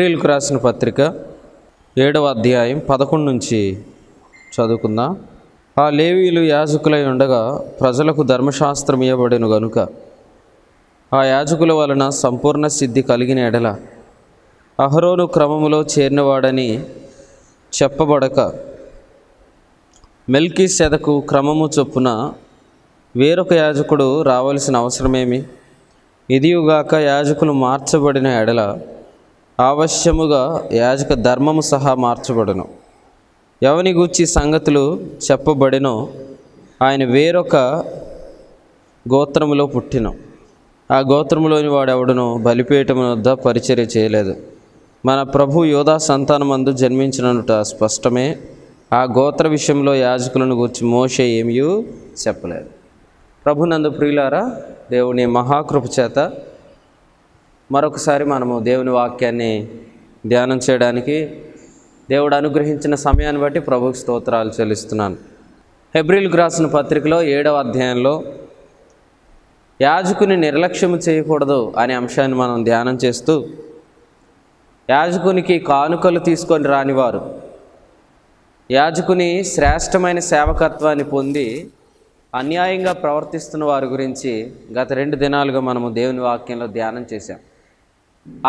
హెబ్రిల్కు రాసిన పత్రిక ఏడవ అధ్యాయం పదకొండు నుంచి చదువుకుందాం ఆ లేవీలు యాజకులై ఉండగా ప్రజలకు ధర్మశాస్త్రం ఇవ్వబడిన గనుక ఆ యాజకుల వలన సంపూర్ణ సిద్ధి కలిగిన ఎడల అహరోను క్రమములో చేరినవాడని చెప్పబడక మెల్కీ సెదకు క్రమము చొప్పున వేరొక యాజకుడు రావలసిన అవసరమేమి ఇదియుగాక యాజకులు మార్చబడిన ఎడల ఆవశ్యముగా యాజక ధర్మము సహా మార్చబడను ఎవని గూర్చి సంగతులు చెప్పబడినో ఆయన వేరొక గోత్రములో పుట్టిన ఆ గోత్రములోని వాడెవడనో బలిపీఠం వద్ద పరిచర్య చేయలేదు మన ప్రభు యోధా సంతానమందు జన్మించినట స్పష్టమే ఆ గోత్ర విషయంలో యాజకులను గురించి మోస ఏమీ చెప్పలేదు ప్రభునందు ప్రియులారా దేవుని మహాకృప చేత మరొకసారి మనము దేవుని వాక్యాన్ని ధ్యానం చేయడానికి దేవుడు అనుగ్రహించిన సమయాన్ని బట్టి ప్రభుకి స్తోత్రాలు చెల్లిస్తున్నాను హెబ్రిల్ గ్రాసిన పత్రికలో ఏడవ అధ్యాయంలో యాజకుని నిర్లక్ష్యం చేయకూడదు అనే అంశాన్ని మనం ధ్యానం చేస్తూ యాజకునికి కానుకలు తీసుకొని రానివారు యాజకుని శ్రేష్టమైన సేవకత్వాన్ని పొంది అన్యాయంగా ప్రవర్తిస్తున్న వారి గురించి గత రెండు దినాలుగా మనము దేవుని వాక్యంలో ధ్యానం చేశాం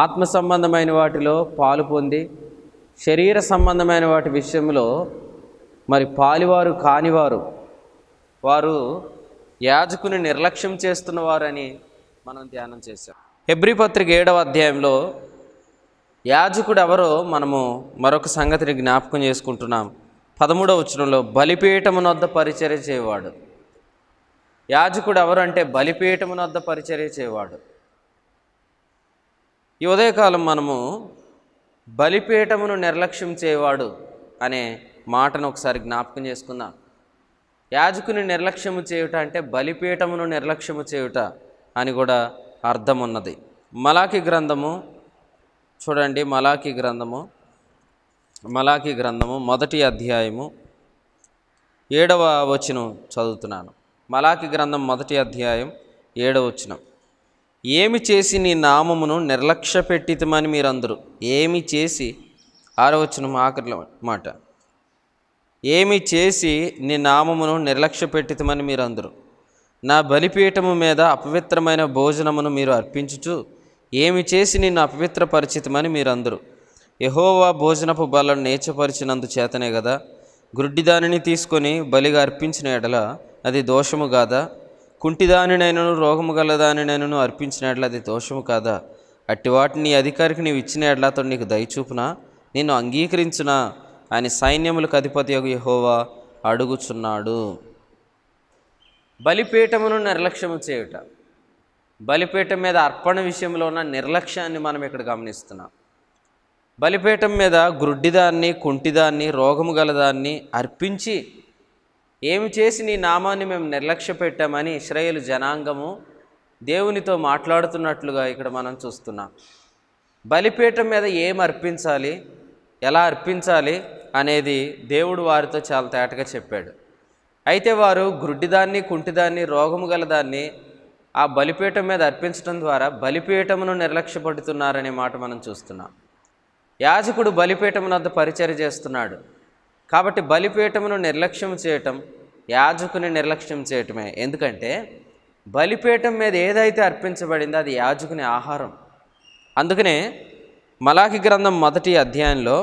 ఆత్మ సంబంధమైన వాటిలో పాలు పొంది శరీర సంబంధమైన వాటి విషయంలో మరి పాలివారు కానివారు వారు యాజకుని నిర్లక్ష్యం చేస్తున్నవారని మనం ధ్యానం చేశాం హెబ్రి పత్రిక ఏడవ అధ్యాయంలో యాజకుడు ఎవరో మనము మరొక సంగతిని జ్ఞాపకం చేసుకుంటున్నాం పదమూడవ వచనంలో బలిపీఠమునొద్ద పరిచర్య చేయవాడు యాజకుడు ఎవరంటే బలిపీఠమునొద్ద పరిచర్య చేయవాడు ఈ ఉదయకాలం మనము బలిపీఠమును నిర్లక్ష్యం చేయవాడు అనే మాటను ఒకసారి జ్ఞాపకం చేసుకుందాం యాజకుని నిర్లక్ష్యము చేయుట అంటే బలిపీఠమును నిర్లక్ష్యము చేయుట అని కూడా అర్థం ఉన్నది మలాకి గ్రంథము చూడండి మలాకి గ్రంథము మలాకి గ్రంథము మొదటి అధ్యాయము ఏడవ వచనం చదువుతున్నాను మలాకి గ్రంథం మొదటి అధ్యాయం ఏడవ వచనం ఏమి చేసి నీ నామమును నిర్లక్ష్య పెట్టితమని మీరందరూ ఏమి చేసి ఆరవచనం ఆఖరిలో మాట ఏమి చేసి నీ నామమును నిర్లక్ష్య పెట్టితమని మీరందరూ నా బలిపీఠము మీద అపవిత్రమైన భోజనమును మీరు అర్పించుచు ఏమి చేసి నిన్ను అపవిత్ర పరిచితమని మీరందరూ యహోవా భోజనపు బలను నేచపరిచినందు చేతనే కదా గ్రుడ్డి దానిని తీసుకొని బలిగా అర్పించిన ఎడల అది దోషము కాదా కుంటిదానినైనను రోగము గలదానినైనను అర్పించినట్లు అది దోషము కాదా అట్టి వాటిని అధికారికి నీవు ఇచ్చిన ఎడ్లా అతడు నీకు దయచూపునా నేను అంగీకరించిన ఆయన సైన్యములకు అధిపతి యహోవా అడుగుచున్నాడు బలిపీఠమును నిర్లక్ష్యము చేయుట బలిపీఠం మీద అర్పణ విషయంలో ఉన్న నిర్లక్ష్యాన్ని మనం ఇక్కడ గమనిస్తున్నాం బలిపీఠం మీద గ్రుడ్డిదాన్ని కుంటిదాన్ని రోగము గలదాన్ని అర్పించి ఏమి చేసి నీ నామాన్ని మేము నిర్లక్ష్య పెట్టామని ఇస్రాయేల్ జనాంగము దేవునితో మాట్లాడుతున్నట్లుగా ఇక్కడ మనం చూస్తున్నాం బలిపీఠం మీద ఏం అర్పించాలి ఎలా అర్పించాలి అనేది దేవుడు వారితో చాలా తేటగా చెప్పాడు అయితే వారు గుడ్డిదాన్ని కుంటిదాన్ని రోగము గలదాన్ని ఆ బలిపీఠం మీద అర్పించడం ద్వారా బలిపీఠమును నిర్లక్ష్యపడుతున్నారనే మాట మనం చూస్తున్నాం యాజకుడు బలిపీఠమునద్ద పరిచర్య చేస్తున్నాడు కాబట్టి బలిపీఠమును నిర్లక్ష్యం చేయటం యాజకుని నిర్లక్ష్యం చేయటమే ఎందుకంటే బలిపీఠం మీద ఏదైతే అర్పించబడిందో అది యాజకుని ఆహారం అందుకనే మలాఖి గ్రంథం మొదటి అధ్యాయంలో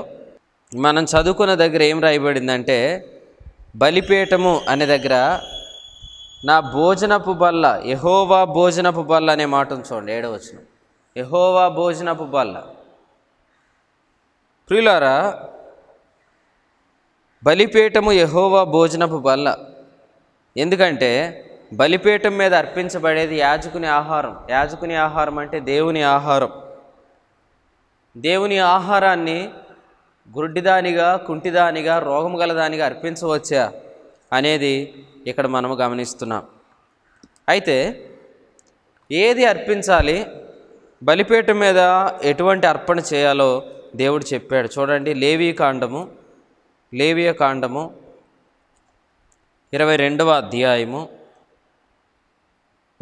మనం చదువుకున్న దగ్గర ఏం రాయబడిందంటే బలిపీఠము అనే దగ్గర నా భోజనపు బల్ల యహోవా భోజనపు బల్ల అనే మాట చూడండి ఏడవచనం ఎహోవా భోజనపు బల్ల ప్రియులారా బలిపీఠము యహోవా భోజనపు బల్ల ఎందుకంటే బలిపీఠం మీద అర్పించబడేది యాజకుని ఆహారం యాజకుని ఆహారం అంటే దేవుని ఆహారం దేవుని ఆహారాన్ని గుడ్డిదానిగా కుంటిదానిగా రోగం గలదానిగా అర్పించవచ్చా అనేది ఇక్కడ మనము గమనిస్తున్నాం అయితే ఏది అర్పించాలి బలిపీఠం మీద ఎటువంటి అర్పణ చేయాలో దేవుడు చెప్పాడు చూడండి లేవీ కాండము లేవియ కాండము ఇరవై రెండవ అధ్యాయము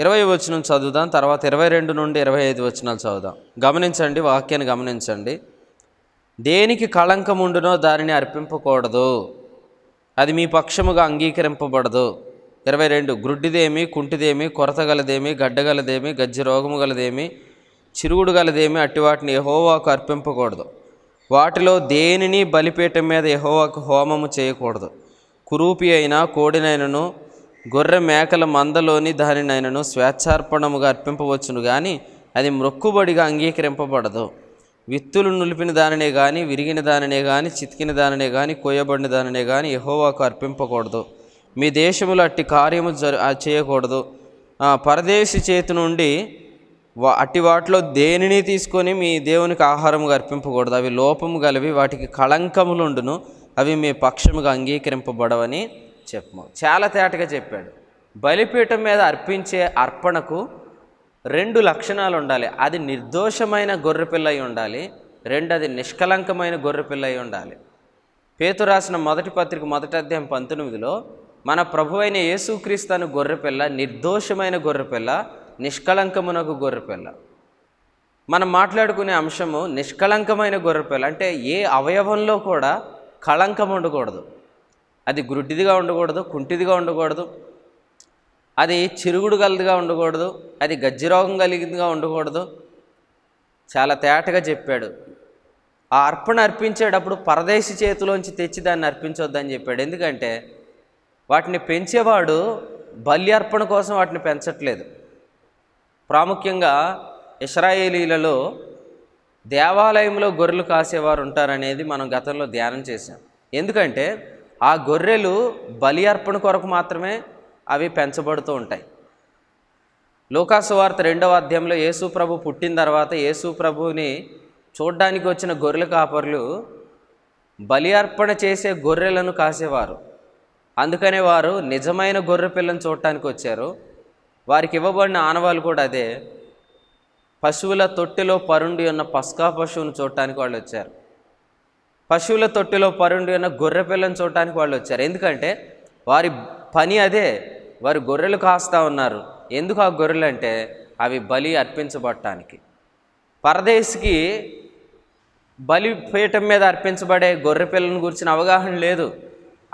ఇరవై వచనం చదువుదాం తర్వాత ఇరవై రెండు నుండి ఇరవై ఐదు వచనాలు చదువుదాం గమనించండి వాక్యాన్ని గమనించండి దేనికి కళంకం ఉండునో దానిని అర్పింపకూడదు అది మీ పక్షముగా అంగీకరింపబడదు ఇరవై రెండు గ్రుడ్డిదేమి కుంటిదేమి కొరత గడ్డ గడ్డగలదేమి గజ్జి రోగము గలదేమి చిరుగుడు గలదేమి అట్టి వాటిని ఎహోవాకు అర్పింపకూడదు వాటిలో దేనిని బలిపీఠం మీద యహోవాకు హోమము చేయకూడదు కురూపి అయినా కోడినైనను గొర్రె మేకల మందలోని దానినైనను స్వేచ్ఛార్పణముగా అర్పింపవచ్చును కానీ అది మొక్కుబడిగా అంగీకరింపబడదు విత్తులు నులిపిన దానినే కానీ విరిగిన దానినే కానీ చితికిన దానినే కానీ కోయబడిన దానినే కానీ యహోవాకు అర్పింపకూడదు మీ దేశములో అట్టి కార్యము జరు చేయకూడదు పరదేశి చేతి నుండి అట్టి వాటిలో దేనిని తీసుకొని మీ దేవునికి ఆహారముగా అర్పింపకూడదు అవి లోపము గలవి వాటికి కళంకములుండును అవి మీ పక్షముగా అంగీకరింపబడవని చెప్పము చాలా తేటగా చెప్పాడు బలిపీఠం మీద అర్పించే అర్పణకు రెండు లక్షణాలు ఉండాలి అది నిర్దోషమైన గొర్రెపిల్ల అయి ఉండాలి రెండది నిష్కలంకమైన గొర్రెపిల్ల అయి ఉండాలి పేతు రాసిన మొదటి పత్రిక మొదటి అధ్యాయం పంతొమ్మిదిలో మన ప్రభు అయిన యేసుక్రీస్తు అని గొర్రెపిల్ల నిర్దోషమైన గొర్రెపిల్ల నిష్కళంకమునకు గొర్రెపిల్ల మనం మాట్లాడుకునే అంశము నిష్కళంకమైన గొర్రెపిల్ల అంటే ఏ అవయవంలో కూడా కళంకం ఉండకూడదు అది గ్రుడ్డిదిగా ఉండకూడదు కుంటిదిగా ఉండకూడదు అది చిరుగుడు గలదిగా ఉండకూడదు అది గజ్జిరోగం కలిగిందిగా ఉండకూడదు చాలా తేటగా చెప్పాడు ఆ అర్పణ అర్పించేటప్పుడు పరదేశి చేతిలోంచి తెచ్చి దాన్ని అర్పించొద్దని చెప్పాడు ఎందుకంటే వాటిని పెంచేవాడు బలి అర్పణ కోసం వాటిని పెంచట్లేదు ప్రాముఖ్యంగా ఇస్రాయేలీలలో దేవాలయంలో గొర్రెలు కాసేవారు ఉంటారనేది మనం గతంలో ధ్యానం చేశాం ఎందుకంటే ఆ గొర్రెలు బలి అర్పణ కొరకు మాత్రమే అవి పెంచబడుతూ ఉంటాయి లోకాసువార్త రెండవ అధ్యాయంలో యేసు ప్రభు పుట్టిన తర్వాత యేసు ప్రభుని చూడ్డానికి వచ్చిన గొర్రెల కాపర్లు బలి అర్పణ చేసే గొర్రెలను కాసేవారు అందుకనే వారు నిజమైన గొర్రె పిల్లను చూడటానికి వచ్చారు వారికి ఇవ్వబడిన ఆనవాళ్ళు కూడా అదే పశువుల తొట్టిలో పరుండి ఉన్న పస్కా పశువును చూడటానికి వాళ్ళు వచ్చారు పశువుల తొట్టిలో పరుండి ఉన్న గొర్రె పిల్లను చూడటానికి వాళ్ళు వచ్చారు ఎందుకంటే వారి పని అదే వారు గొర్రెలు కాస్తా ఉన్నారు ఎందుకు ఆ గొర్రెలు అంటే అవి బలి అర్పించబడటానికి పరదేశికి బలి పీఠం మీద అర్పించబడే గొర్రె పిల్లను గురించిన అవగాహన లేదు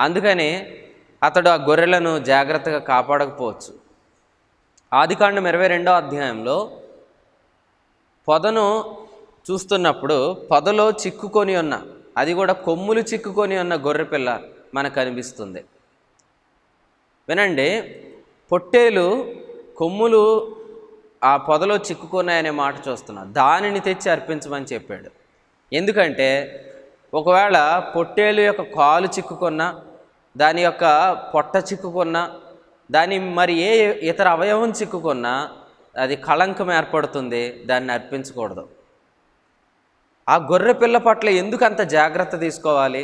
అందుకని అతడు ఆ గొర్రెలను జాగ్రత్తగా కాపాడకపోవచ్చు ఆదికాండం ఇరవై రెండో అధ్యాయంలో పొదను చూస్తున్నప్పుడు పొదలో చిక్కుకొని ఉన్న అది కూడా కొమ్ములు చిక్కుకొని ఉన్న గొర్రెపిల్ల మనకు అనిపిస్తుంది వినండి పొట్టేలు కొమ్ములు ఆ పొదలో చిక్కుకున్నాయనే మాట చూస్తున్నా దానిని తెచ్చి అర్పించమని చెప్పాడు ఎందుకంటే ఒకవేళ పొట్టేలు యొక్క కాలు చిక్కుకున్నా దాని యొక్క పొట్ట చిక్కుకున్నా దాని మరి ఏ ఇతర అవయవం చిక్కుకున్నా అది కళంకం ఏర్పడుతుంది దాన్ని అర్పించకూడదు ఆ గొర్రె పిల్ల పట్ల ఎందుకు అంత జాగ్రత్త తీసుకోవాలి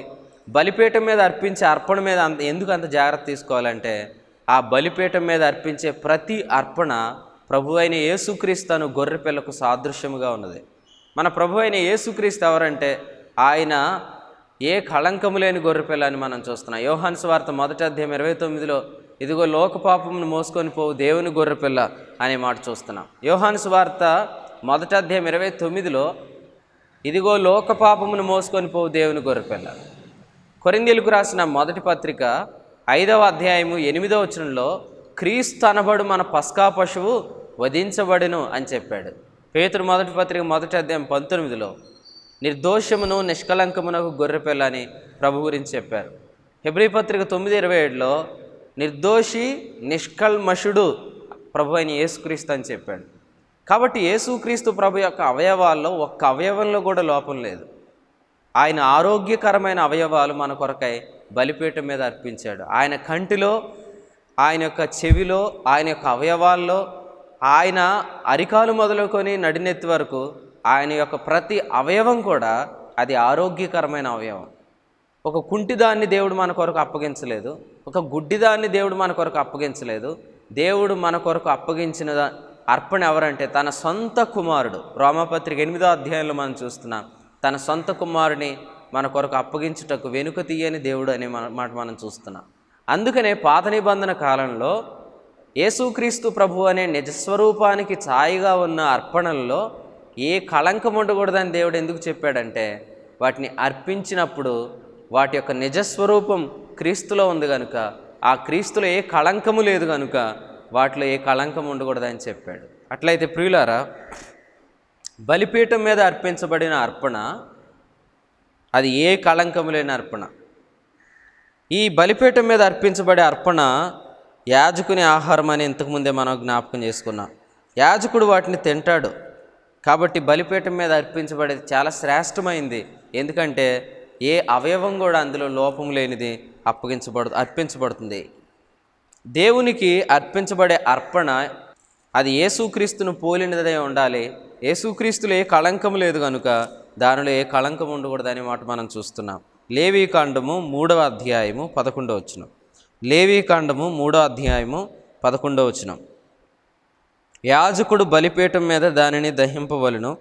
బలిపీఠం మీద అర్పించే అర్పణ మీద అంత ఎందుకు అంత జాగ్రత్త తీసుకోవాలంటే ఆ బలిపీఠం మీద అర్పించే ప్రతి అర్పణ ప్రభు అయిన యేసుక్రీస్తు గొర్రె పిల్లకు సాదృశ్యముగా ఉన్నది మన ప్రభు అయిన యేసుక్రీస్తు ఎవరంటే ఆయన ఏ కళంకము లేని గొర్రెపిల్ల అని మనం చూస్తున్నాం యోహాన్స్ వార్త మొదటి అధ్యాయం ఇరవై తొమ్మిదిలో ఇదిగో లోకపాపమును మోసుకొని పోవు దేవుని గొర్రెపిల్ల అనే మాట చూస్తున్నాం యోహాను సువార్త మొదట అధ్యాయం ఇరవై తొమ్మిదిలో ఇదిగో లోకపాపమును మోసుకొని పోవు దేవుని గొర్రెపిల్ల కొరిందీలకు రాసిన మొదటి పత్రిక ఐదవ అధ్యాయము ఎనిమిదవ వచనంలో క్రీస్తు అనబడు మన పస్కా పశువు వధించబడును అని చెప్పాడు పేతుడు మొదటి పత్రిక మొదటి అధ్యాయం పంతొమ్మిదిలో నిర్దోషమును నిష్కలంకమునకు గొర్రెపిల్ల అని ప్రభు గురించి చెప్పారు హెబ్రి పత్రిక తొమ్మిది ఇరవై ఏడులో నిర్దోషి నిష్కల్మషుడు ప్రభు అయిన యేసుక్రీస్తు అని చెప్పాడు కాబట్టి యేసుక్రీస్తు ప్రభు యొక్క అవయవాల్లో ఒక్క అవయవంలో కూడా లోపం లేదు ఆయన ఆరోగ్యకరమైన అవయవాలు మన కొరకై బలిపీఠం మీద అర్పించాడు ఆయన కంటిలో ఆయన యొక్క చెవిలో ఆయన యొక్క అవయవాల్లో ఆయన అరికాలు మొదలుకొని నడినెత్తి వరకు ఆయన యొక్క ప్రతి అవయవం కూడా అది ఆరోగ్యకరమైన అవయవం ఒక కుంటిదాన్ని దేవుడు మన కొరకు అప్పగించలేదు ఒక గుడ్డిదాన్ని దేవుడు మన కొరకు అప్పగించలేదు దేవుడు మన కొరకు అప్పగించిన అర్పణ ఎవరంటే తన సొంత కుమారుడు రోమపత్రిక ఎనిమిదో అధ్యాయంలో మనం చూస్తున్నాం తన సొంత కుమారుని మన కొరకు అప్పగించుటకు వెనుక తీయని దేవుడు అనే మాట మనం చూస్తున్నాం అందుకనే పాత నిబంధన కాలంలో యేసుక్రీస్తు ప్రభు అనే నిజస్వరూపానికి ఛాయిగా ఉన్న అర్పణల్లో ఏ కళంకం ఉండకూడదని దేవుడు ఎందుకు చెప్పాడంటే వాటిని అర్పించినప్పుడు వాటి యొక్క నిజస్వరూపం క్రీస్తులో ఉంది కనుక ఆ క్రీస్తులో ఏ కళంకము లేదు కనుక వాటిలో ఏ కళంకం ఉండకూడదని చెప్పాడు అట్లయితే ప్రియులారా బలిపీఠం మీద అర్పించబడిన అర్పణ అది ఏ కళంకము లేని అర్పణ ఈ బలిపీఠం మీద అర్పించబడే అర్పణ యాజకుని ఆహారం అని ఇంతకుముందే మనం జ్ఞాపకం చేసుకున్నాం యాజకుడు వాటిని తింటాడు కాబట్టి బలిపీఠం మీద అర్పించబడేది చాలా శ్రేష్టమైంది ఎందుకంటే ఏ అవయవం కూడా అందులో లోపం లేనిది అప్పగించబడు అర్పించబడుతుంది దేవునికి అర్పించబడే అర్పణ అది ఏసుక్రీస్తును పోలినదే ఉండాలి ఏసుక్రీస్తులు ఏ కళంకం లేదు కనుక దానిలో ఏ కళంకం ఉండకూడదని మాట మనం చూస్తున్నాం లేవీకాండము మూడవ అధ్యాయము పదకొండవ వచనం లేవీకాండము మూడో అధ్యాయము పదకొండవ వచనం యాజకుడు బలిపీఠం మీద దానిని దహింపవలను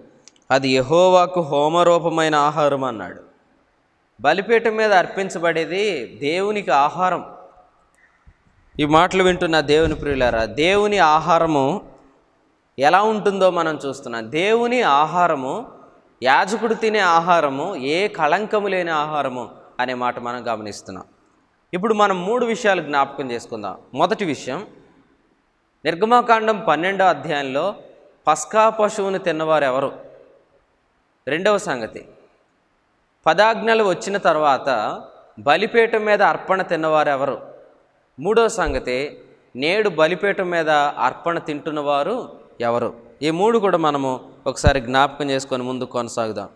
అది యహోవాకు హోమరూపమైన ఆహారం అన్నాడు బలిపీఠం మీద అర్పించబడేది దేవునికి ఆహారం ఈ మాటలు వింటున్న దేవుని ప్రియులారా దేవుని ఆహారము ఎలా ఉంటుందో మనం చూస్తున్నాం దేవుని ఆహారము యాజకుడు తినే ఆహారము ఏ కళంకము లేని ఆహారము అనే మాట మనం గమనిస్తున్నాం ఇప్పుడు మనం మూడు విషయాలు జ్ఞాపకం చేసుకుందాం మొదటి విషయం నిర్గమాకాండం పన్నెండో అధ్యాయంలో పస్కా పశువును తిన్నవారు ఎవరు రెండవ సంగతి పదాజ్ఞలు వచ్చిన తర్వాత బలిపేటం మీద అర్పణ తిన్నవారు ఎవరు మూడో సంగతి నేడు బలిపేటం మీద అర్పణ తింటున్నవారు ఎవరు ఈ మూడు కూడా మనము ఒకసారి జ్ఞాపకం చేసుకొని ముందు కొనసాగుదాం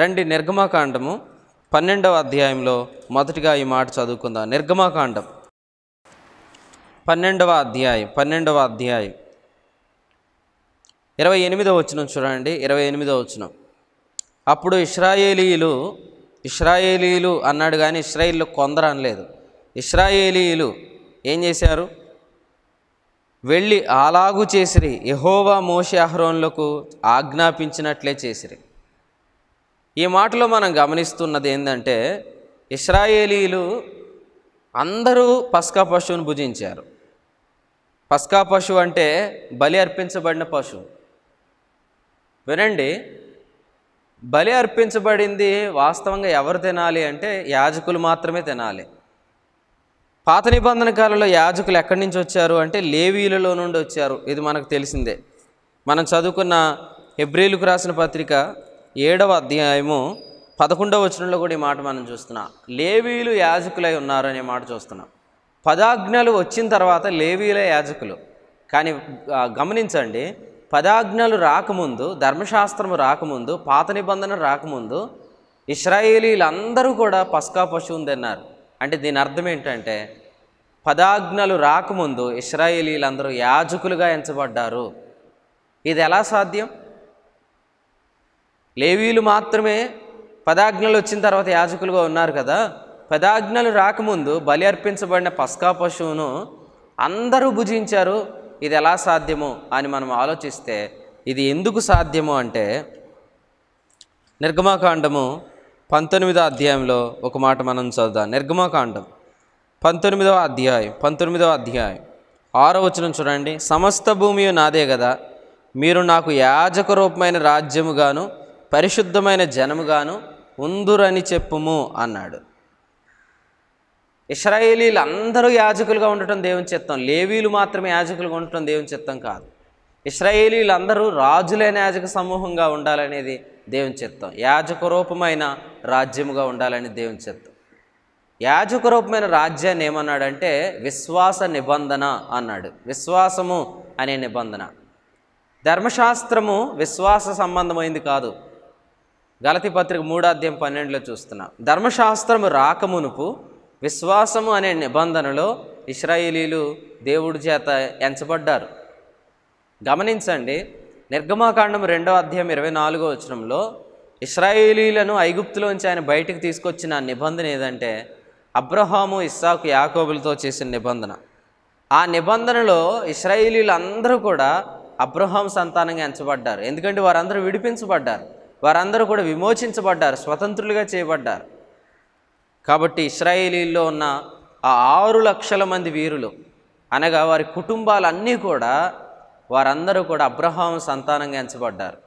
రండి నిర్గమాకాండము పన్నెండవ అధ్యాయంలో మొదటిగా ఈ మాట చదువుకుందాం నిర్గమాకాండం పన్నెండవ అధ్యాయం పన్నెండవ అధ్యాయం ఇరవై ఎనిమిదవ వచ్చిన చూడండి ఇరవై ఎనిమిదవ వచ్చిన అప్పుడు ఇస్రాయేలీలు ఇస్రాయేలీలు అన్నాడు కానీ ఇస్రాయిల్లు కొందరు అనలేదు ఇస్రాయేలీలు ఏం చేశారు వెళ్ళి అలాగు చేసిరి యహోవా మోషి అహ్రోన్లకు ఆజ్ఞాపించినట్లే చేసిరి ఈ మాటలో మనం గమనిస్తున్నది ఏంటంటే ఇస్రాయేలీలు అందరూ పస్కా పశువును భుజించారు పస్కా పశువు అంటే బలి అర్పించబడిన పశువు వినండి బలి అర్పించబడింది వాస్తవంగా ఎవరు తినాలి అంటే యాజకులు మాత్రమే తినాలి పాత నిబంధన కాలంలో యాజకులు ఎక్కడి నుంచి వచ్చారు అంటే లేవీలలో నుండి వచ్చారు ఇది మనకు తెలిసిందే మనం చదువుకున్న హెబ్రిలకు రాసిన పత్రిక ఏడవ అధ్యాయము పదకొండవ వచనంలో కూడా ఈ మాట మనం చూస్తున్నాం లేవీలు యాజకులై ఉన్నారనే మాట చూస్తున్నాం పదాజ్ఞలు వచ్చిన తర్వాత లేవీలే యాజకులు కానీ గమనించండి పదాజ్ఞలు రాకముందు ధర్మశాస్త్రము రాకముందు పాత నిబంధన రాకముందు ఇస్రాయేలీలందరూ కూడా పస్కా పశువుని తిన్నారు అంటే దీని అర్థం ఏంటంటే పదాజ్ఞలు రాకముందు ఇస్రాయేలీలందరూ యాజకులుగా ఎంచబడ్డారు ఇది ఎలా సాధ్యం లేవీలు మాత్రమే పదాజ్ఞలు వచ్చిన తర్వాత యాజకులుగా ఉన్నారు కదా పదాజ్ఞలు రాకముందు బలి అర్పించబడిన పస్కా పశువును అందరూ భుజించారు ఇది ఎలా సాధ్యము అని మనం ఆలోచిస్తే ఇది ఎందుకు సాధ్యము అంటే నిర్గమాకాండము పంతొమ్మిదో అధ్యాయంలో ఒక మాట మనం చదువుదాం నిర్గమాకాండం పంతొమ్మిదవ అధ్యాయం పంతొమ్మిదవ అధ్యాయం ఆరో వచనం చూడండి సమస్త భూమి నాదే కదా మీరు నాకు యాజక రూపమైన రాజ్యముగాను పరిశుద్ధమైన జనముగాను ఉందురని చెప్పుము అన్నాడు ఇస్రాయేలీలు అందరూ యాజకులుగా ఉండటం దేవుని చిత్తం లేవీలు మాత్రమే యాజకులుగా ఉండటం దేవుని చిత్తం కాదు ఇస్రాయేలీలు అందరూ రాజులైన యాజక సమూహంగా ఉండాలనేది దేవుని చిత్తం యాజక రూపమైన రాజ్యముగా ఉండాలని దేవుని చిత్తం యాజక రూపమైన రాజ్యాన్ని ఏమన్నాడంటే విశ్వాస నిబంధన అన్నాడు విశ్వాసము అనే నిబంధన ధర్మశాస్త్రము విశ్వాస సంబంధమైంది కాదు గలతి పత్రిక మూడాధ్యాయం పన్నెండులో చూస్తున్నాం ధర్మశాస్త్రము రాకమునుపు విశ్వాసము అనే నిబంధనలో ఇస్రాయేలీలు దేవుడి చేత ఎంచబడ్డారు గమనించండి నిర్గమాకాండం రెండో అధ్యాయం ఇరవై నాలుగో వచనంలో ఇస్రాయేలీలను ఐగుప్తులోంచి ఆయన బయటకు తీసుకొచ్చిన నిబంధన ఏదంటే అబ్రహాము ఇస్సాకు యాకోబులతో చేసిన నిబంధన ఆ నిబంధనలో ఇస్రాయేలీలందరూ కూడా అబ్రహాం సంతానంగా ఎంచబడ్డారు ఎందుకంటే వారందరూ విడిపించబడ్డారు వారందరూ కూడా విమోచించబడ్డారు స్వతంత్రులుగా చేయబడ్డారు కాబట్టి ఇస్రాయేలీల్లో ఉన్న ఆ ఆరు లక్షల మంది వీరులు అనగా వారి కుటుంబాలన్నీ కూడా వారందరూ కూడా అబ్రహాం సంతానంగా ఎంచబడ్డారు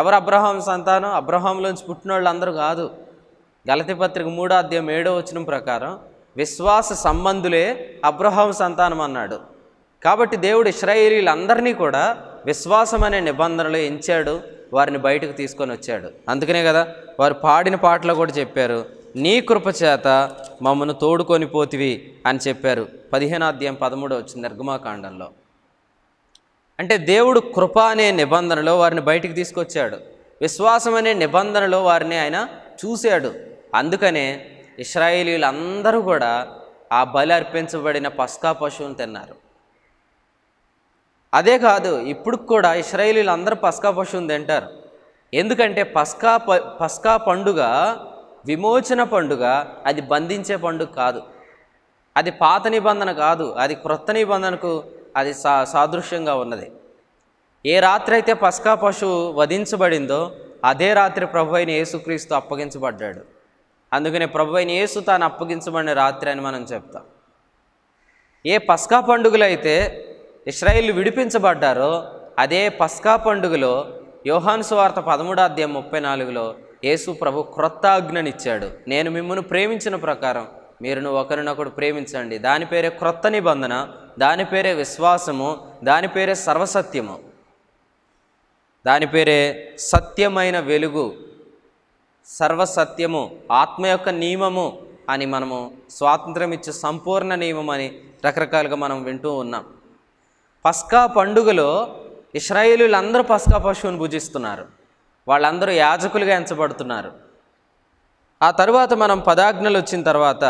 ఎవరు అబ్రహాం సంతానం అబ్రహాంలోంచి పుట్టిన వాళ్ళు అందరూ కాదు గలతి పత్రిక మూడో అధ్యాయం ఏడో వచ్చిన ప్రకారం విశ్వాస సంబంధులే అబ్రహాం సంతానం అన్నాడు కాబట్టి దేవుడు ఇస్రాయేలీలందరినీ కూడా విశ్వాసం అనే నిబంధనలు ఎంచాడు వారిని బయటకు తీసుకొని వచ్చాడు అందుకనే కదా వారు పాడిన పాటలో కూడా చెప్పారు నీ కృపచేత మమ్మను తోడుకొని పోతివి అని చెప్పారు పదిహేనాధ్యాయం పదమూడు వచ్చింది నిర్గమాకాండంలో అంటే దేవుడు కృప అనే నిబంధనలో వారిని బయటికి తీసుకొచ్చాడు విశ్వాసం అనే నిబంధనలో వారిని ఆయన చూశాడు అందుకనే ఇస్రాయేలీలందరూ కూడా ఆ బలి అర్పించబడిన పస్కా పశువును తిన్నారు అదే కాదు ఇప్పుడు కూడా ఇస్రాయేలీలందరూ పస్కా పశువుని తింటారు ఎందుకంటే పస్కా పస్కా పండుగ విమోచన పండుగ అది బంధించే పండుగ కాదు అది పాత నిబంధన కాదు అది క్రొత్త నిబంధనకు అది సా సాదృశ్యంగా ఉన్నది ఏ రాత్రి అయితే పస్కా పశువు వధించబడిందో అదే రాత్రి ప్రభు అయిన యేసుక్రీస్తు అప్పగించబడ్డాడు అందుకనే ప్రభు అయిన యేసు తాను అప్పగించబడిన రాత్రి అని మనం చెప్తాం ఏ పస్కా పండుగలు అయితే ఇస్రాయిల్ విడిపించబడ్డారో అదే పస్కా పండుగలో యోహాను సువార్త పదమూడాధ్యాయం ముప్పై నాలుగులో యేసు ప్రభు క్రొత్త ఆజ్ఞనిచ్చాడు నేను మిమ్మల్ని ప్రేమించిన ప్రకారం మీరును ఒకరినొకడు ప్రేమించండి దాని పేరే క్రొత్త నిబంధన దాని పేరే విశ్వాసము దాని పేరే సర్వసత్యము దాని పేరే సత్యమైన వెలుగు సర్వసత్యము ఆత్మ యొక్క నియమము అని మనము స్వాతంత్రం ఇచ్చే సంపూర్ణ నియమం అని రకరకాలుగా మనం వింటూ ఉన్నాం పస్కా పండుగలో ఇస్రాయేలీలందరూ పస్కా పశువును పూజిస్తున్నారు వాళ్ళందరూ యాజకులుగా ఎంచబడుతున్నారు ఆ తరువాత మనం పదాజ్ఞలు వచ్చిన తర్వాత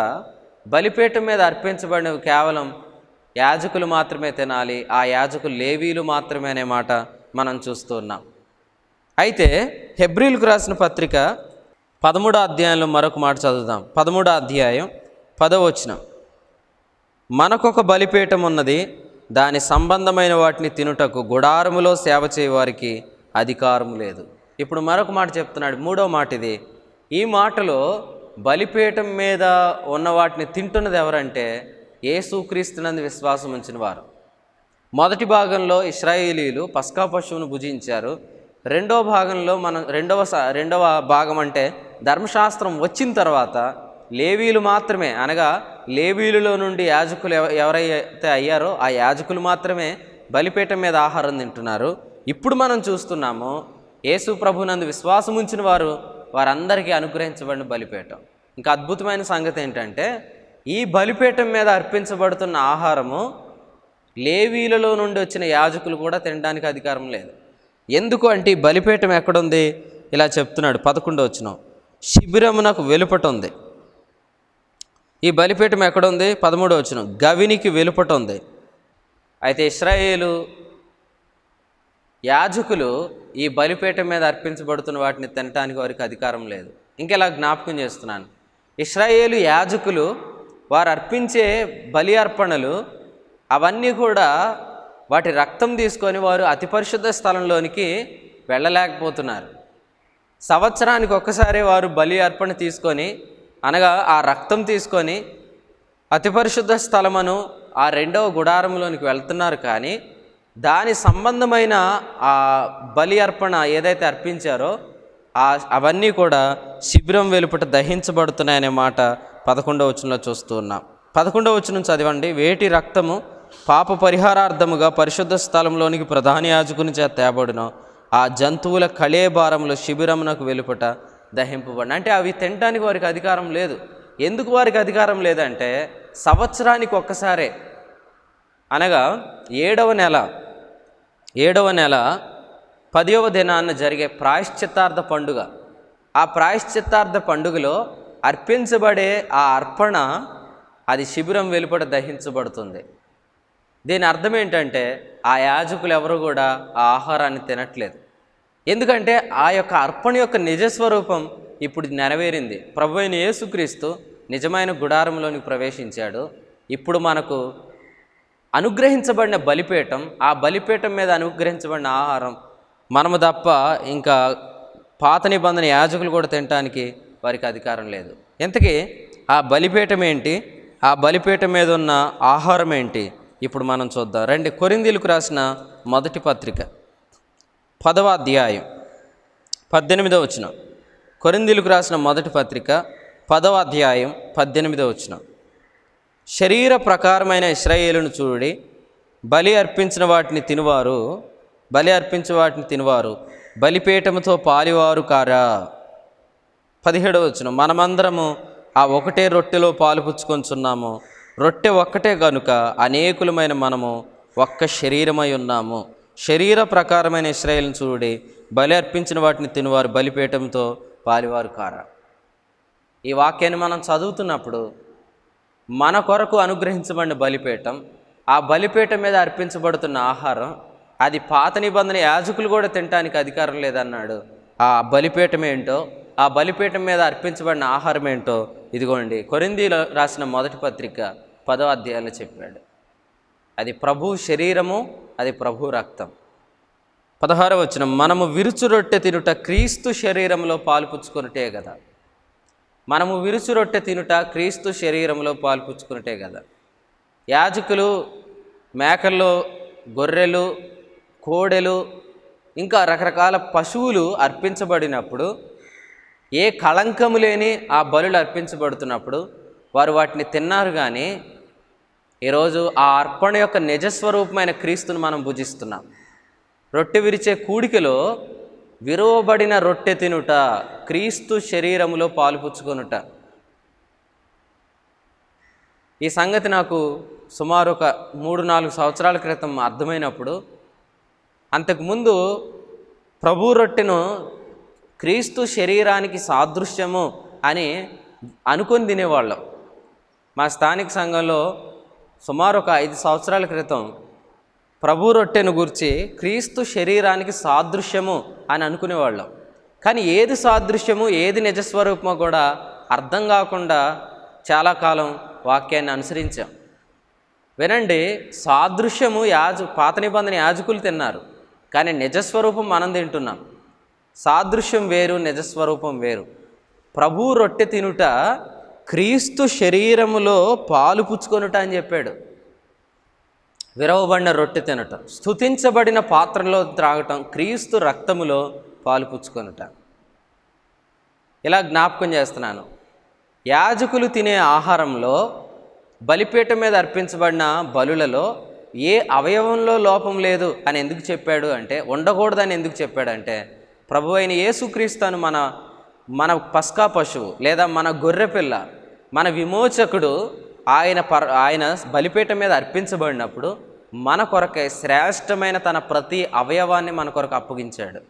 బలిపేట మీద అర్పించబడినవి కేవలం యాజకులు మాత్రమే తినాలి ఆ యాజకులు లేవీలు మాత్రమే అనే మాట మనం చూస్తున్నాం అయితే హెబ్రిల్కు రాసిన పత్రిక పదమూడో అధ్యాయంలో మరొక మాట చదువుదాం పదమూడో అధ్యాయం పదవచనం మనకొక బలిపీఠం ఉన్నది దాని సంబంధమైన వాటిని తినుటకు గుడారములో సేవ చేయవారికి అధికారం లేదు ఇప్పుడు మరొక మాట చెప్తున్నాడు మూడో మాట ఇది ఈ మాటలో బలిపీఠం మీద ఉన్న వాటిని తింటున్నది ఎవరంటే ఏసుక్రీస్తునందు విశ్వాసం ఉంచిన వారు మొదటి భాగంలో ఇస్రాయేలీలు పస్కా పశువును భుజించారు రెండో భాగంలో మనం రెండవ రెండవ భాగం అంటే ధర్మశాస్త్రం వచ్చిన తర్వాత లేవీలు మాత్రమే అనగా లేవీలులో నుండి యాజకులు ఎవరైతే అయ్యారో ఆ యాజకులు మాత్రమే బలిపీఠం మీద ఆహారం తింటున్నారు ఇప్పుడు మనం చూస్తున్నాము యేసు ప్రభునందు విశ్వాసం ఉంచిన వారు వారందరికీ అనుగ్రహించబడిన బలిపీఠం ఇంకా అద్భుతమైన సంగతి ఏంటంటే ఈ బలిపీఠం మీద అర్పించబడుతున్న ఆహారము లేవీలలో నుండి వచ్చిన యాజకులు కూడా తినడానికి అధికారం లేదు ఎందుకు అంటే ఈ బలిపీఠం ఎక్కడుంది ఇలా చెప్తున్నాడు పదకొండు వచ్చిన శిబిరమునకు వెలుపట ఉంది ఈ బలిపీఠం ఎక్కడుంది పదమూడు వచ్చిన గవినికి వెలుపట ఉంది అయితే ఇస్రాయేలు యాజకులు ఈ బలిపీఠం మీద అర్పించబడుతున్న వాటిని తినటానికి వారికి అధికారం లేదు ఇంకెలా జ్ఞాపకం చేస్తున్నాను ఇస్రాయేలు యాజకులు వారు అర్పించే బలి అర్పణలు అవన్నీ కూడా వాటి రక్తం తీసుకొని వారు అతి పరిశుద్ధ స్థలంలోనికి వెళ్ళలేకపోతున్నారు సంవత్సరానికి ఒక్కసారి వారు బలి అర్పణ తీసుకొని అనగా ఆ రక్తం తీసుకొని అతి పరిశుద్ధ స్థలమును ఆ రెండవ గుడారంలోనికి వెళ్తున్నారు కానీ దాని సంబంధమైన ఆ బలి అర్పణ ఏదైతే అర్పించారో అవన్నీ కూడా శిబిరం వెలుపట దహించబడుతున్నాయనే మాట పదకొండవ వచనంలో చూస్తూ ఉన్నాం పదకొండవ వచనం చదివండి వేటి రక్తము పాప పరిహారార్థముగా పరిశుద్ధ స్థలంలోనికి ప్రధాని యాజకుని చేత తేబడిన ఆ జంతువుల కళేభారములు శిబిరమునకు వెలుపట దహింపబడిన అంటే అవి తినటానికి వారికి అధికారం లేదు ఎందుకు వారికి అధికారం లేదంటే సంవత్సరానికి ఒక్కసారే అనగా ఏడవ నెల ఏడవ నెల పదవ దినాన్న జరిగే ప్రాయశ్చిత్తార్థ పండుగ ఆ ప్రాయశ్చిత్తార్థ పండుగలో అర్పించబడే ఆ అర్పణ అది శిబిరం వెలుపట దహించబడుతుంది దీని అర్థం ఏంటంటే ఆ యాజకులు ఎవరు కూడా ఆ ఆహారాన్ని తినట్లేదు ఎందుకంటే ఆ యొక్క అర్పణ యొక్క నిజస్వరూపం ఇప్పుడు నెరవేరింది ప్రభు అయిన యేసుక్రీస్తు నిజమైన గుడారంలోనికి ప్రవేశించాడు ఇప్పుడు మనకు అనుగ్రహించబడిన బలిపీఠం ఆ బలిపీఠం మీద అనుగ్రహించబడిన ఆహారం మనము తప్ప ఇంకా పాత నిబంధన యాజకులు కూడా తినటానికి వారికి అధికారం లేదు ఇంతకీ ఆ బలిపీఠం ఏంటి ఆ బలిపీఠం మీద ఉన్న ఆహారం ఏంటి ఇప్పుడు మనం చూద్దాం రండి కొరిందీలకు రాసిన మొదటి పత్రిక పదవ అధ్యాయం పద్దెనిమిదో వచ్చిన కొరిందీలకు రాసిన మొదటి పత్రిక పదవ అధ్యాయం పద్దెనిమిదో వచ్చినాం శరీర ప్రకారమైన ఇస్రాయేలును చూడి బలి అర్పించిన వాటిని తినివారు బలి అర్పించిన వాటిని తినివారు బలిపీఠముతో పాలివారు కారా పదిహేడవ వచ్చిన మనమందరము ఆ ఒకటే రొట్టెలో పాలు పుచ్చుకొంచున్నాము రొట్టె ఒక్కటే కనుక అనేకులమైన మనము ఒక్క శరీరమై ఉన్నాము శరీర ప్రకారమైన ఇస్రాయేల్ని చూడి బలి అర్పించిన వాటిని తినువారు బలిపీఠంతో పాలివారు కారా ఈ వాక్యాన్ని మనం చదువుతున్నప్పుడు మన కొరకు అనుగ్రహించబడిన బలిపీఠం ఆ బలిపీఠం మీద అర్పించబడుతున్న ఆహారం అది పాత నిబంధన యాజకులు కూడా తినటానికి అధికారం లేదన్నాడు ఆ బలిపీఠం ఏంటో ఆ బలిపీఠం మీద అర్పించబడిన ఆహారం ఏంటో ఇదిగోండి కొరిందీలో రాసిన మొదటి పత్రిక పదో అధ్యాయంలో చెప్పాడు అది ప్రభు శరీరము అది ప్రభు రక్తం పదహారవచనం మనము విరుచు రొట్టె తినుట క్రీస్తు శరీరంలో పాలుపుచ్చుకున్నట్టే కదా మనము విరుచు రొట్టె తినుట క్రీస్తు శరీరంలో పాల్పుచ్చుకున్నట్టే కదా యాజకులు మేకల్లో గొర్రెలు కోడెలు ఇంకా రకరకాల పశువులు అర్పించబడినప్పుడు ఏ కళంకము లేని ఆ బలులు అర్పించబడుతున్నప్పుడు వారు వాటిని తిన్నారు కానీ ఈరోజు ఆ అర్పణ యొక్క నిజస్వరూపమైన క్రీస్తును మనం భుజిస్తున్నాం రొట్టె విరిచే కూడికలో విరవబడిన రొట్టె తినుట క్రీస్తు శరీరములో పాలుపుచ్చుకొనుట ఈ సంగతి నాకు సుమారు ఒక మూడు నాలుగు సంవత్సరాల క్రితం అర్థమైనప్పుడు అంతకుముందు ప్రభు రొట్టెను క్రీస్తు శరీరానికి సాదృశ్యము అని అనుకొని తినేవాళ్ళం మా స్థానిక సంఘంలో సుమారు ఒక ఐదు సంవత్సరాల క్రితం ప్రభు రొట్టెను గురించి క్రీస్తు శరీరానికి సాదృశ్యము అని అనుకునేవాళ్ళం కానీ ఏది సాదృశ్యము ఏది నిజస్వరూపమో కూడా అర్థం కాకుండా చాలా కాలం వాక్యాన్ని అనుసరించాం వినండి సాదృశ్యము యాజు పాత నిబంధన యాజకులు తిన్నారు కానీ నిజస్వరూపం మనం తింటున్నాం సాదృశ్యం వేరు నిజస్వరూపం వేరు ప్రభు రొట్టె తినుట క్రీస్తు శరీరములో పాలు పుచ్చుకొనుట అని చెప్పాడు విరవబడిన రొట్టె తినటం స్థుతించబడిన పాత్రలో త్రాగటం క్రీస్తు రక్తములో పాలు ఇలా జ్ఞాపకం చేస్తున్నాను యాజకులు తినే ఆహారంలో బలిపేట మీద అర్పించబడిన బలులలో ఏ అవయవంలో లోపం లేదు అని ఎందుకు చెప్పాడు అంటే ఉండకూడదని ఎందుకు చెప్పాడంటే ప్రభు అయిన యేసుక్రీస్తును మన మన పస్కా పశువు లేదా మన గొర్రెపిల్ల మన విమోచకుడు ఆయన పర ఆయన బలిపీఠం మీద అర్పించబడినప్పుడు మన కొరకై శ్రేష్టమైన తన ప్రతి అవయవాన్ని మన కొరకు అప్పగించాడు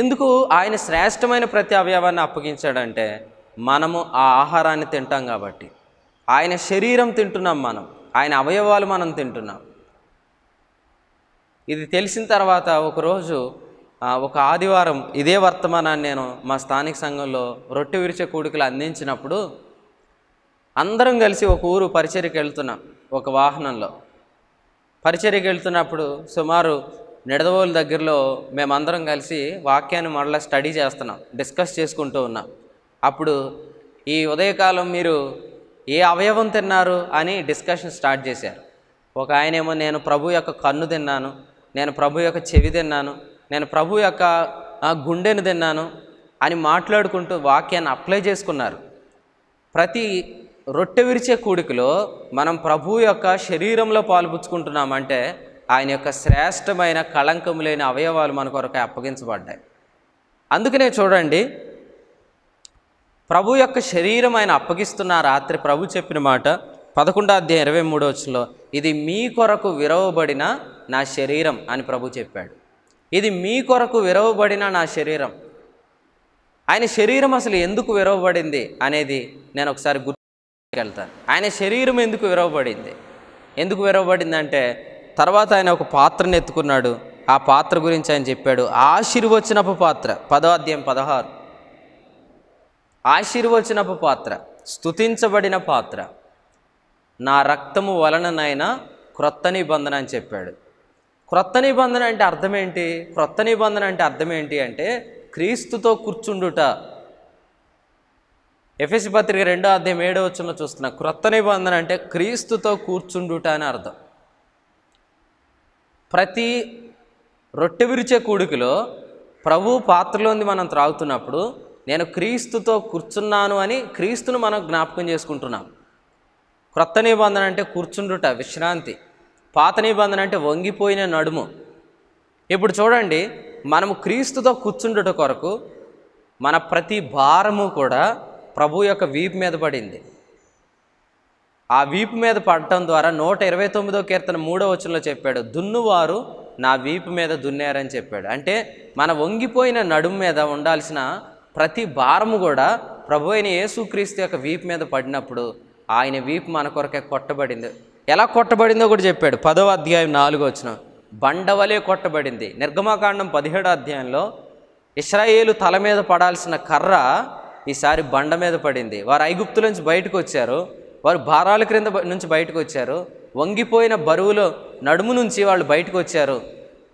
ఎందుకు ఆయన శ్రేష్టమైన ప్రతి అవయవాన్ని అప్పగించాడంటే మనము ఆ ఆహారాన్ని తింటాం కాబట్టి ఆయన శరీరం తింటున్నాం మనం ఆయన అవయవాలు మనం తింటున్నాం ఇది తెలిసిన తర్వాత ఒకరోజు ఒక ఆదివారం ఇదే వర్తమానాన్ని నేను మా స్థానిక సంఘంలో రొట్టె విరిచే కూడికలు అందించినప్పుడు అందరం కలిసి ఒక ఊరు పరిచర్కి వెళ్తున్నాం ఒక వాహనంలో పరిచర్కి వెళ్తున్నప్పుడు సుమారు నిడదవోలు దగ్గరలో మేమందరం కలిసి వాక్యాన్ని మరలా స్టడీ చేస్తున్నాం డిస్కస్ చేసుకుంటూ ఉన్నాం అప్పుడు ఈ ఉదయకాలం మీరు ఏ అవయవం తిన్నారు అని డిస్కషన్ స్టార్ట్ చేశారు ఒక ఆయనేమో నేను ప్రభు యొక్క కన్ను తిన్నాను నేను ప్రభు యొక్క చెవి తిన్నాను నేను ప్రభు యొక్క గుండెను తిన్నాను అని మాట్లాడుకుంటూ వాక్యాన్ని అప్లై చేసుకున్నారు ప్రతి రొట్టె విరిచే కూడికలో మనం ప్రభు యొక్క శరీరంలో పాల్పుచ్చుకుంటున్నామంటే ఆయన యొక్క శ్రేష్టమైన కళంకం లేని అవయవాలు మన కొరకు అప్పగించబడ్డాయి అందుకనే చూడండి ప్రభు యొక్క శరీరం ఆయన అప్పగిస్తున్న రాత్రి ప్రభు చెప్పిన మాట పదకొండో అధ్యాయం ఇరవై మూడో వచ్చిలో ఇది మీ కొరకు విరవబడిన నా శరీరం అని ప్రభు చెప్పాడు ఇది మీ కొరకు విరవబడిన నా శరీరం ఆయన శరీరం అసలు ఎందుకు విరవబడింది అనేది నేను ఒకసారి గుర్తు వెళ్తారు ఆయన శరీరం ఎందుకు విరవబడింది ఎందుకు విరవబడిందంటే తర్వాత ఆయన ఒక పాత్రను ఎత్తుకున్నాడు ఆ పాత్ర గురించి ఆయన చెప్పాడు ఆశీర్వచనపు పాత్ర పదవాధ్యాయం పదహారు ఆశీర్వచనపు పాత్ర స్థుతించబడిన పాత్ర నా రక్తము వలననైనా క్రొత్త నిబంధన అని చెప్పాడు క్రొత్త నిబంధన అంటే అర్థం ఏంటి క్రొత్త నిబంధన అంటే అర్థం ఏంటి అంటే క్రీస్తుతో కూర్చుండుట ఎఫ్ఎస్సి పత్రిక రెండో అధ్యాయం ఏడో వచ్చిన చూస్తున్న క్రొత్త నిబంధన అంటే క్రీస్తుతో కూర్చుండుట అని అర్థం ప్రతి రొట్టె విరిచే కూడికలో ప్రభు పాత్రలోంది మనం త్రాగుతున్నప్పుడు నేను క్రీస్తుతో కూర్చున్నాను అని క్రీస్తును మనం జ్ఞాపకం చేసుకుంటున్నాం క్రొత్త నిబంధన అంటే కూర్చుండుట విశ్రాంతి పాత నిబంధన అంటే వంగిపోయిన నడుము ఇప్పుడు చూడండి మనము క్రీస్తుతో కూర్చుండుట కొరకు మన ప్రతి భారము కూడా ప్రభు యొక్క వీపు మీద పడింది ఆ వీపు మీద పడటం ద్వారా నూట ఇరవై తొమ్మిదో కీర్తన మూడో వచనంలో చెప్పాడు దున్నువారు నా వీపు మీద దున్నారని చెప్పాడు అంటే మన వంగిపోయిన నడుము మీద ఉండాల్సిన ప్రతి భారము కూడా ప్రభు అయిన యేసుక్రీస్తు యొక్క వీపు మీద పడినప్పుడు ఆయన వీపు మన కొరకే కొట్టబడింది ఎలా కొట్టబడిందో కూడా చెప్పాడు పదవ అధ్యాయం నాలుగో వచ్చిన బండవలే కొట్టబడింది నిర్గమాకాండం పదిహేడో అధ్యాయంలో ఇస్రాయేలు తల మీద పడాల్సిన కర్ర ఈసారి బండ మీద పడింది వారు ఐగుప్తు నుంచి బయటకు వచ్చారు వారు భారాల క్రింద నుంచి బయటకు వచ్చారు వంగిపోయిన బరువులో నడుము నుంచి వాళ్ళు బయటకు వచ్చారు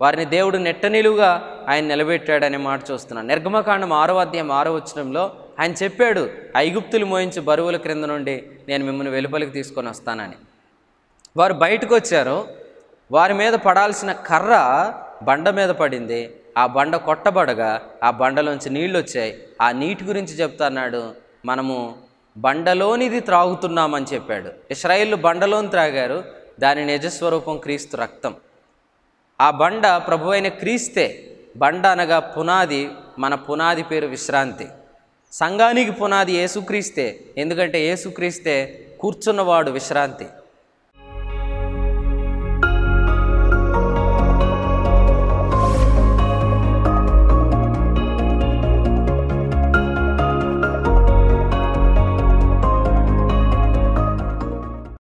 వారిని దేవుడు నిలువుగా ఆయన నిలబెట్టాడనే మాట చూస్తున్నాను నిర్గమకాండం ఆరో అధ్యాయం ఆరో వచ్చడంలో ఆయన చెప్పాడు ఐగుప్తులు మోయించి బరువుల క్రింద నుండి నేను మిమ్మల్ని వెలుపలికి తీసుకొని వస్తానని వారు బయటకు వచ్చారు వారి మీద పడాల్సిన కర్ర బండ మీద పడింది ఆ బండ కొట్టబడగా ఆ బండలోంచి నీళ్ళు వచ్చాయి ఆ నీటి గురించి చెప్తాన్నాడు మనము బండలోనిది త్రాగుతున్నామని చెప్పాడు ఇస్రాయిల్ బండలోని త్రాగారు దాని నిజస్వరూపం క్రీస్తు రక్తం ఆ బండ ప్రభు అయిన క్రీస్తే బండ అనగా పునాది మన పునాది పేరు విశ్రాంతి సంఘానికి పునాది ఏసుక్రీస్తే ఎందుకంటే ఏసుక్రీస్తే కూర్చున్నవాడు విశ్రాంతి